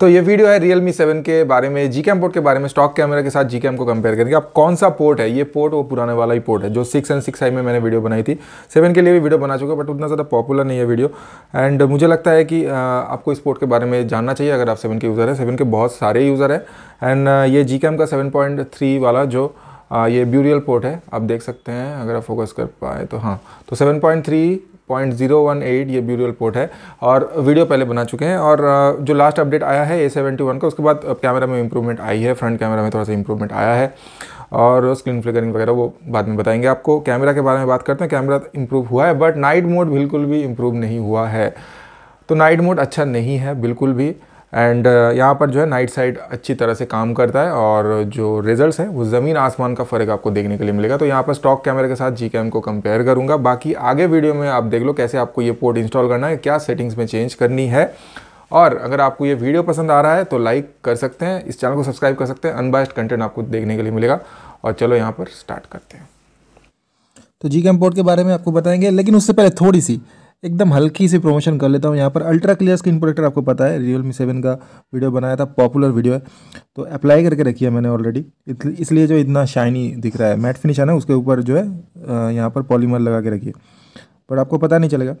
तो ये वीडियो है रियल मी सेवन के बारे में जी कैम पोर्ट के बारे में स्टॉक कैमरा के साथ जी कैम को कंपेयर करेंगे आप कौन सा पोर्ट है ये पोर्ट वो पुराने वाला ही पोर्ट है जो सिक्स एंड सिक्स आई में मैंने वीडियो बनाई थी सेवन के लिए भी वीडियो बना चुका बट उतना ज़्यादा पॉपुलर नहीं है वीडियो एंड मुझे लगता है कि आपको इस पोर्ट के बारे में जानना चाहिए अगर आप सेवन के यूज़र हैं सेवन के बहुत सारे यूज़र हैं एंड ये जी कैम का सेवन वाला जो ये ब्यूरियल पोर्ट है आप देख सकते हैं अगर आप फोकस कर पाए तो हाँ तो seven point three point zero one eight ये ब्यूरियल पोर्ट है और वीडियो पहले बना चुके हैं और जो लास्ट अपडेट आया है ए सेवेंटी वन का उसके बाद कैमरा में इंप्रूवमेंट आई है फ्रंट कैमरा में थोड़ा सा इंप्रूवमेंट आया है और स्क्रीन फ्लिकरिंग वगैरह वो बाद में बताएंगे आपको कैमरा के बारे में बात करते हैं कैमरा इंप्रूव हुआ है बट नाइट मोड बिल्कुल भी इंप्रूव नहीं हुआ है तो नाइट मोड अच्छा नहीं है बिल्कुल भी एंड uh, यहाँ पर जो है नाइट साइड अच्छी तरह से काम करता है और जो रिजल्ट्स हैं वो ज़मीन आसमान का फ़र्क आपको देखने के लिए मिलेगा तो यहाँ पर स्टॉक कैमरे के साथ जी कैम को कंपेयर करूँगा बाकी आगे वीडियो में आप देख लो कैसे आपको ये पोर्ट इंस्टॉल करना है क्या सेटिंग्स में चेंज करनी है और अगर आपको ये वीडियो पसंद आ रहा है तो लाइक कर सकते हैं इस चैनल को सब्सक्राइब कर सकते हैं अनबाइस्ड कंटेंट आपको देखने के लिए मिलेगा और चलो यहाँ पर स्टार्ट करते हैं तो जी कैम पोर्ट के बारे में आपको बताएंगे लेकिन उससे पहले थोड़ी सी एकदम हल्की सी प्रमोशन कर लेता हूँ यहाँ पर अल्ट्रा क्लियर स्क्रीन प्रोटेक्टर आपको पता है रियल मी सेवन का वीडियो बनाया था पॉपुलर वीडियो है तो अप्लाई करके रखी है मैंने ऑलरेडी इसलिए जो इतना शाइनी दिख रहा है मैट फिनिश है ना उसके ऊपर जो है यहाँ पर पॉलीमर लगा के रखिए बट आपको पता नहीं चलेगा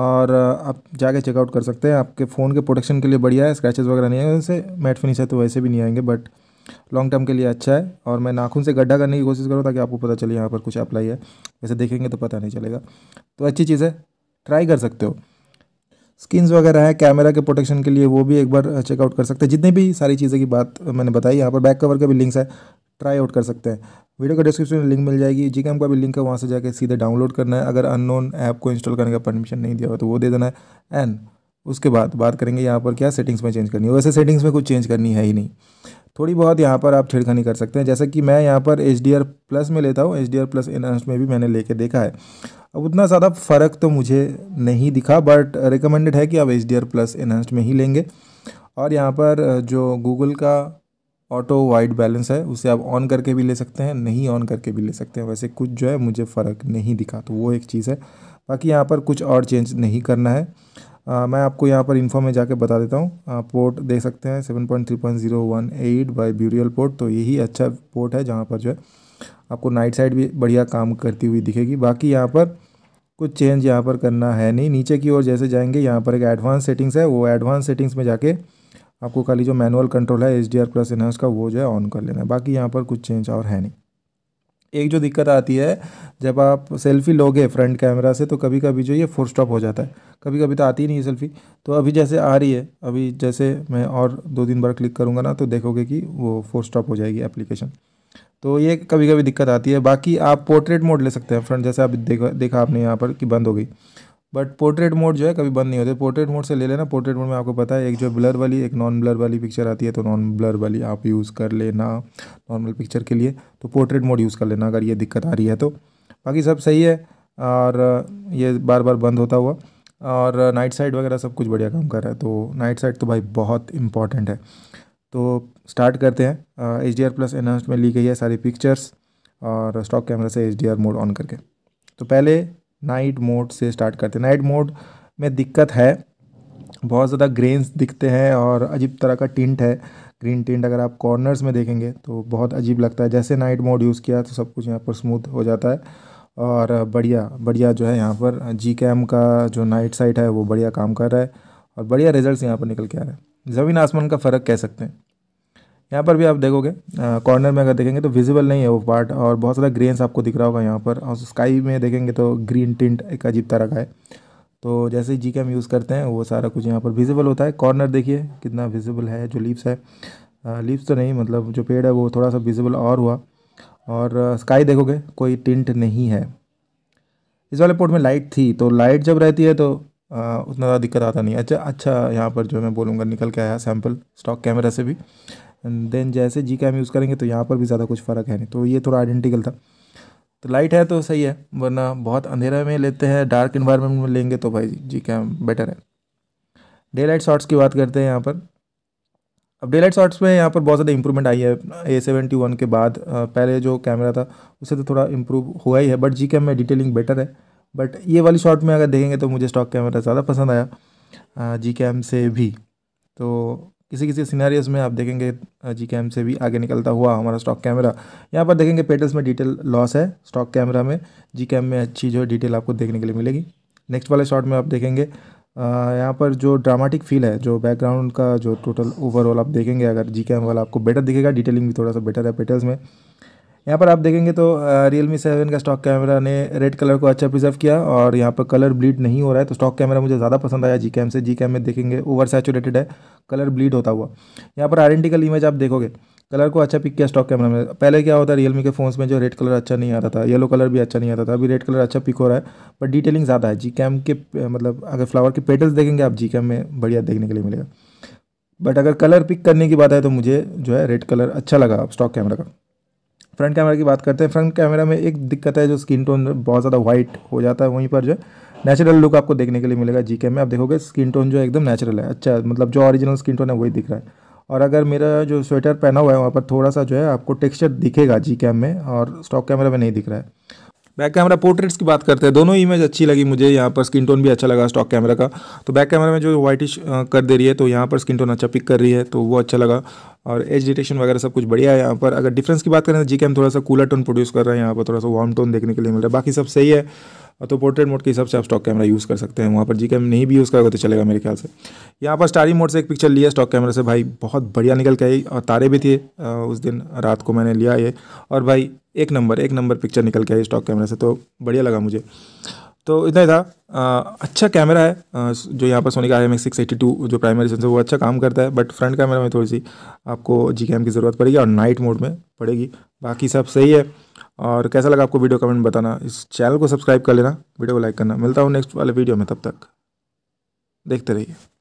और आप जाके चेकआउट कर सकते हैं आपके फ़ोन के प्रोटेक्शन के लिए बढ़िया है स्क्रैचेस वगैरह नहीं आएंगे वैसे मैट फिनिश है तो वैसे भी नहीं आएंगे बट लॉन्ग टर्म के लिए अच्छा है और मैं नाखून से गड्ढा करने की कोशिश करूँ ताकि आपको पता चले यहाँ पर कुछ अप्लाई है वैसे देखेंगे तो पता नहीं चलेगा तो अच्छी चीज़ है ट्राई कर सकते हो स्किन्स वगैरह है कैमरा के प्रोटेक्शन के लिए वो भी एक बार चेकआउट uh, कर सकते हैं जितनी भी सारी चीज़ें की बात uh, मैंने बताई यहाँ पर बैक कवर का भी लिंक्स है ट्राई आउट कर सकते हैं वीडियो का डिस्क्रिप्शन में लिंक मिल जाएगी जी का भी लिंक है वहाँ से जाकर सीधे डाउनलोड करना है अगर अननोन ऐप को इंस्टॉल करने का परमिशन नहीं दिया हो तो वो दे देना है एंड उसके बाद बात करेंगे यहाँ पर क्या सेटिंग्स में चेंज करनी है वैसे सेटिंग्स में कुछ चेंज करनी है ही नहीं थोड़ी बहुत यहाँ पर आप छेड़खानी कर सकते हैं जैसे कि मैं यहाँ पर एच प्लस में लेता हूँ एच प्लस इनहस्ट में भी मैंने लेके देखा है अब उतना ज़्यादा फ़र्क तो मुझे नहीं दिखा बट रिकमेंडेड है कि आप एच प्लस इनहस्ट में ही लेंगे और यहाँ पर जो गूगल का ऑटो वाइड बैलेंस है उसे आप ऑन करके भी ले सकते हैं नहीं ऑन करके भी ले सकते हैं वैसे कुछ जो है मुझे फ़र्क नहीं दिखा तो वो एक चीज़ है बाकी यहाँ पर कुछ और चेंज नहीं करना है आ, मैं आपको यहाँ पर इन्फो में जाके बता देता हूँ पोर्ट देख सकते हैं seven point three point zero one eight by ब्यूरियल पोर्ट तो यही अच्छा पोर्ट है जहाँ पर जो है आपको नाइट साइड भी बढ़िया काम करती हुई दिखेगी बाकी यहाँ पर कुछ चेंज यहाँ पर करना है नहीं नीचे की ओर जैसे जाएंगे यहाँ पर एक एडवांस सेटिंग्स है वो एडवांस सेटिंग्स में जाके आपको खाली जो मैनुअल कंट्रोल है H D R plus enhanced का वो जो है ऑन कर लेना है बाकी यहाँ पर कुछ चेंज और है नहीं एक जो दिक्कत आती है जब आप सेल्फ़ी लोगे फ्रंट कैमरा से तो कभी कभी जो ये फुल स्टॉप हो जाता है कभी कभी तो आती ही नहीं है सेल्फ़ी तो अभी जैसे आ रही है अभी जैसे मैं और दो तीन बार क्लिक करूँगा ना तो देखोगे कि वो फुल स्टॉप हो जाएगी एप्लीकेशन तो ये कभी कभी दिक्कत आती है बाकी आप पोर्ट्रेट मोड ले सकते हैं फ्रंट जैसे आप देखा देखा आपने यहाँ पर कि बंद हो गई बट पोर्ट्रेट मोड जो है कभी बंद नहीं होते पोर्ट्रेट मोड से ले लेना पोर्ट्रेट मोड में आपको पता है एक जो ब्लर वाली एक नॉन ब्लर वाली पिक्चर आती है तो नॉन ब्लर वाली आप यूज़ कर लेना नॉर्मल पिक्चर के लिए तो पोर्ट्रेट मोड यूज़ कर लेना अगर ये दिक्कत आ रही है तो बाकी सब सही है और ये बार बार बंद होता हुआ और नाइट साइड वगैरह सब कुछ बढ़िया काम कर रहा है तो नाइट साइड तो भाई बहुत इंपॉर्टेंट है तो स्टार्ट करते हैं H D R plus enhanced में ली गई है सारी पिक्चर्स और स्टॉक कैमरा से H D R mode on करके तो पहले नाइट मोड से स्टार्ट करते हैं नाइट मोड में दिक्कत है बहुत ज़्यादा ग्रेन्स दिखते हैं और अजीब तरह का टिंट है ग्रीन टिंट अगर आप कॉर्नर्स में देखेंगे तो बहुत अजीब लगता है जैसे नाइट मोड यूज़ किया तो सब कुछ यहाँ पर स्मूथ हो जाता है और बढ़िया बढ़िया जो है यहाँ पर जी कैम का जो नाइट साइट है वो बढ़िया काम कर रहा है और बढ़िया रिजल्ट्स यहाँ पर निकल के आ रहे हैं ज़मीन आसमान का फ़र्क कह सकते हैं यहाँ पर भी आप देखोगे कॉर्नर में अगर देखेंगे तो विजिबल नहीं है वो पार्ट और बहुत सारा ग्रेन्स आपको दिख रहा होगा यहाँ पर और स्काई में देखेंगे तो ग्रीन टिंट एक अजीब तरह का है तो जैसे ही जी हम यूज़ करते हैं वो सारा कुछ यहाँ पर विजिबल होता है कॉर्नर देखिए कितना विजिबल है जो लीव्स है लीव्स तो नहीं मतलब जो पेड़ है वो थोड़ा सा विजिबल और हुआ और स्काई देखोगे कोई टिंट नहीं है इस वाले पोर्ट में लाइट थी तो लाइट जब रहती है तो उतना ज़्यादा दिक्कत आता नहीं अच्छा अच्छा यहाँ पर जो मैं बोलूँगा निकल के आया सैम्पल स्टॉक कैमरा से भी देन जैसे जी कैम यूज़ करेंगे तो यहाँ पर भी ज़्यादा कुछ फ़र्क है नहीं तो ये थोड़ा आइडेंटिकल था तो लाइट है तो सही है वरना बहुत अंधेरा में लेते हैं डार्क इन्वायरमेंट में लेंगे तो भाई जी कैम बेटर है डे लाइट शॉट्स की बात करते हैं यहाँ पर अब डे लाइट शॉट्स में यहाँ पर बहुत ज़्यादा इंप्रूवमेंट आई है ए सेवेंटी वन के बाद पहले जो कैमरा था उससे तो थोड़ा इम्प्रूव हुआ ही है बट जी कैम में डिटेलिंग बेटर है बट ये वाली शॉट में अगर देखेंगे तो मुझे स्टॉक कैमरा ज़्यादा पसंद आया जी कैम से भी तो किसी किसी सिनेरियोस में आप देखेंगे जी कैम से भी आगे निकलता हुआ हमारा स्टॉक कैमरा यहाँ पर देखेंगे पेटल्स में डिटेल लॉस है स्टॉक कैमरा में जी कैम में अच्छी जो है डिटेल आपको देखने के लिए मिलेगी नेक्स्ट वाले शॉट में आप देखेंगे यहाँ पर जो ड्रामेटिक फील है जो बैकग्राउंड का जो टोटल ओवरऑल आप देखेंगे अगर जी कैम वाला आपको बेटर दिखेगा डिटेलिंग भी थोड़ा सा बेटर है पेटल्स में यहाँ पर आप देखेंगे तो रियल मी सेवन का स्टॉक कैमरा ने रेड कलर को अच्छा प्रिजर्व किया और यहाँ पर कलर ब्लीड नहीं हो रहा है तो स्टॉक कैमरा मुझे ज़्यादा पसंद आया जी कैम से जी कैम में देखेंगे ओवर सैचुरेटेड है कलर ब्लीड होता हुआ यहाँ पर आइडेंटिकल इमेज आप देखोगे कलर को अच्छा पिक किया स्टॉक कैमरा में पहले क्या होता है रियलमी के फ़ोन्स में जो रेड कलर अच्छा नहीं आता था येलो कलर भी अच्छा नहीं आता था अभी रेड कलर अच्छा पिक हो रहा है पर डिटेलिंग ज़्यादा है जी कैम के मतलब अगर फ्लावर के पेटल्स देखेंगे आप जी कैम में बढ़िया देखने के लिए मिलेगा बट अगर कलर पिक करने की बात है तो मुझे जो है रेड कलर अच्छा लगा स्टॉक कैमरा का फ्रंट कैमरा की बात करते हैं फ्रंट कैमरा में एक दिक्कत है जो स्किन टोन बहुत ज़्यादा वाइट हो जाता है वहीं पर जो नेचुरल लुक आपको देखने के लिए मिलेगा जी में आप देखोगे स्किन टोन जो एकदम नेचुरल है अच्छा मतलब जो ऑरिजिनल स्किन टोन है वही दिख रहा है और अगर मेरा जो स्वेटर पहना हुआ है वहाँ पर थोड़ा सा जो है आपको टेक्सचर दिखेगा जी कैम में और स्टॉक कैमरा में नहीं दिख रहा है बैक कैमरा पोर्ट्रेट्स की बात करते हैं दोनों इमेज अच्छी लगी मुझे यहाँ पर स्किन टोन भी अच्छा लगा स्टॉक कैमरा का तो बैक कैमरा में जो वाइटिश कर दे रही है तो यहाँ पर स्किन टोन अच्छा पिक कर रही है तो वो अच्छा लगा और एज डिटेक्शन वगैरह सब कुछ बढ़िया है यहाँ पर अगर डिफ्रेंस की बात करें तो जी कैम थोड़ा सा कूलर टोन प्रोड्यूस कर रहा है यहाँ पर थोड़ा सा वार्म टोन देखने के लिए मिल रहा है बाकी सब सही है तो पोर्ट्रेट मोड के हिसाब से आप स्टॉक कैमरा यूज़ कर सकते हैं वहाँ पर जी कैम नहीं भी यूज़ करोगे तो चलेगा मेरे ख्याल से यहाँ पर स्टारी मोड से एक पिक्चर लिया स्टॉक कैमरा से भाई बहुत बढ़िया निकल के आई और तारे भी थे उस दिन रात को मैंने लिया ये और भाई एक नंबर एक नंबर पिक्चर निकल के आई स्टॉक कैमरा से तो बढ़िया लगा मुझे तो इतना ही था आ, अच्छा कैमरा है आ, जो यहाँ पर सोनी का I M X six eighty two जो प्राइमरी सेंसर वो अच्छा काम करता है बट फ्रंट कैमरा में थोड़ी सी आपको जी कैम की ज़रूरत पड़ेगी और नाइट मोड में पड़ेगी बाकी सब सही है और कैसा लगा आपको वीडियो कमेंट बताना इस चैनल को सब्सक्राइब कर लेना वीडियो को लाइक करना मिलता हूँ नेक्स्ट वाले वीडियो में तब तक देखते रहिए